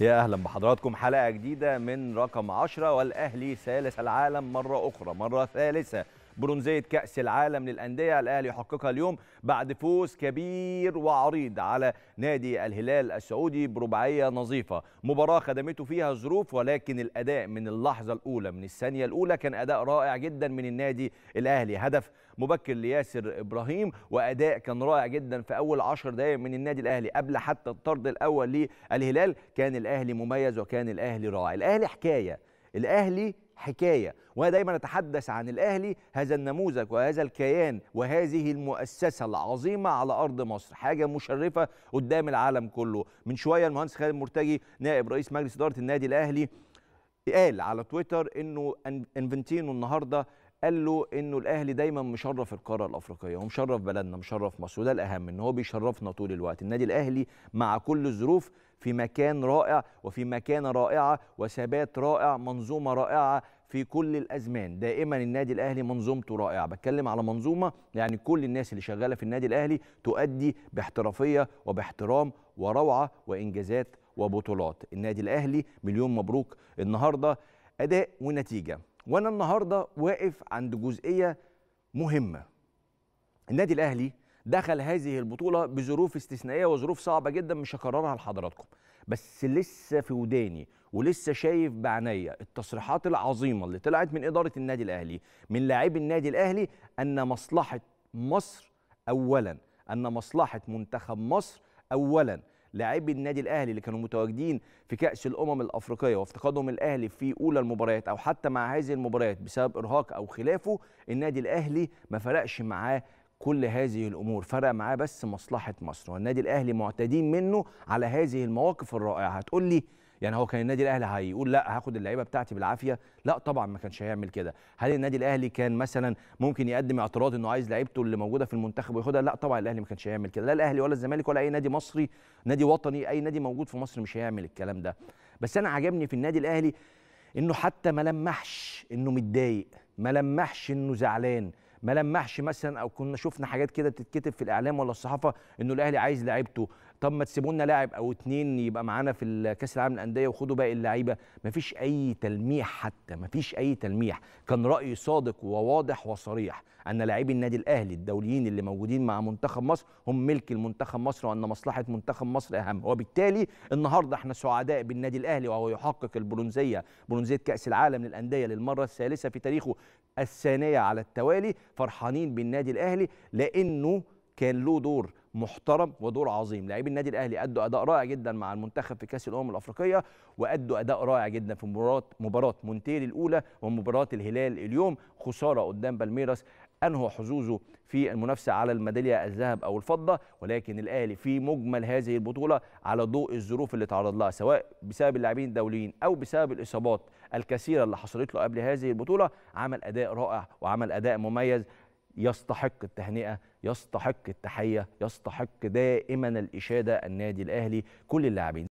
يا اهلا بحضراتكم حلقه جديده من رقم 10 والاهلي ثالث العالم مره اخرى مره ثالثه برونزيه كاس العالم للانديه الاهلي يحققها اليوم بعد فوز كبير وعريض على نادي الهلال السعودي برباعيه نظيفه مباراه خدمته فيها ظروف ولكن الاداء من اللحظه الاولى من الثانيه الاولى كان اداء رائع جدا من النادي الاهلي هدف مبكر لياسر ابراهيم واداء كان رائع جدا في اول 10 دقائق من النادي الاهلي قبل حتى الطرد الاول للهلال كان الاهلي مميز وكان الاهلي رائع الاهلي حكايه الاهلي حكايه وانا دايما اتحدث عن الاهلي هذا النموذج وهذا الكيان وهذه المؤسسه العظيمه على ارض مصر حاجه مشرفه قدام العالم كله من شويه المهندس خالد مرتجي نائب رئيس مجلس اداره النادي الاهلي قال على تويتر انه انفنتينو النهارده قال له انه الاهلي دايما مشرف القاره الافريقيه ومشرف بلدنا مشرف مصر وده الاهم ان هو بيشرفنا طول الوقت النادي الاهلي مع كل الظروف في مكان رائع وفي مكانه رائعه وثبات رائع منظومه رائعه في كل الازمان دائما النادي الاهلي منظومته رائعه بتكلم على منظومه يعني كل الناس اللي شغاله في النادي الاهلي تؤدي باحترافيه وباحترام وروعه وانجازات وبطولات النادي الاهلي مليون مبروك النهارده اداء ونتيجه وانا النهارده واقف عند جزئيه مهمه النادي الاهلي دخل هذه البطوله بظروف استثنائيه وظروف صعبه جدا مش هكررها لحضراتكم بس لسه في وداني ولسه شايف بعينيا التصريحات العظيمه اللي طلعت من اداره النادي الاهلي من لاعبي النادي الاهلي ان مصلحه مصر اولا ان مصلحه منتخب مصر اولا لاعبي النادي الاهلي اللي كانوا متواجدين في كاس الامم الافريقيه وافتقادهم الاهلي في اولى المباريات او حتى مع هذه المباريات بسبب ارهاق او خلافه النادي الاهلي ما فرقش معاه كل هذه الامور فرق معاه بس مصلحه مصر والنادي الاهلي معتدين منه على هذه المواقف الرائعه هتقول لي يعني هو كان النادي الاهلي هيقول لا هاخد اللعيبه بتاعتي بالعافيه لا طبعا ما كانش هيعمل كده هل النادي الاهلي كان مثلا ممكن يقدم اعتراض انه عايز لعيبته اللي موجوده في المنتخب وياخدها لا طبعا الاهلي ما كانش هيعمل كده لا الاهلي ولا الزمالك ولا اي نادي مصري نادي وطني اي نادي موجود في مصر مش هيعمل الكلام ده بس انا عجبني في النادي الاهلي انه حتى ما لمحش انه متضايق ما لمحش انه زعلان ما لمحش مثلا او كنا شفنا حاجات كده بتتكتب في الاعلام ولا الصحافه انه الاهلي عايز لعيبته طب ما تسيبوا لنا لاعب او اتنين يبقى معانا في كاس العالم للانديه وخدوا باقي اللعيبه مفيش اي تلميح حتى مفيش اي تلميح كان راي صادق وواضح وصريح ان لاعبي النادي الاهلي الدوليين اللي موجودين مع منتخب مصر هم ملك المنتخب مصر وان مصلحه منتخب مصر اهم وبالتالي النهارده احنا سعداء بالنادي الاهلي وهو يحقق البرونزيه برونزيه كاس العالم للانديه للمره الثالثه في تاريخه الثانيه على التوالي فرحانين بالنادي الاهلي لانه كان له دور محترم ودور عظيم لاعبي النادي الاهلي ادوا اداء رائع جدا مع المنتخب في كاس الامم الافريقيه وادوا اداء رائع جدا في مباراه مباراه مونتيري الاولى ومباراه الهلال اليوم خساره قدام بالميراس انهى حظوظه في المنافسه على الميداليه الذهب او الفضه ولكن الاهلي في مجمل هذه البطوله على ضوء الظروف اللي تعرض لها سواء بسبب اللاعبين الدوليين او بسبب الاصابات الكثيره اللي حصلت له قبل هذه البطوله عمل اداء رائع وعمل اداء مميز يستحق التهنئه يستحق التحيه يستحق دائما الاشاده النادي الاهلي كل اللاعبين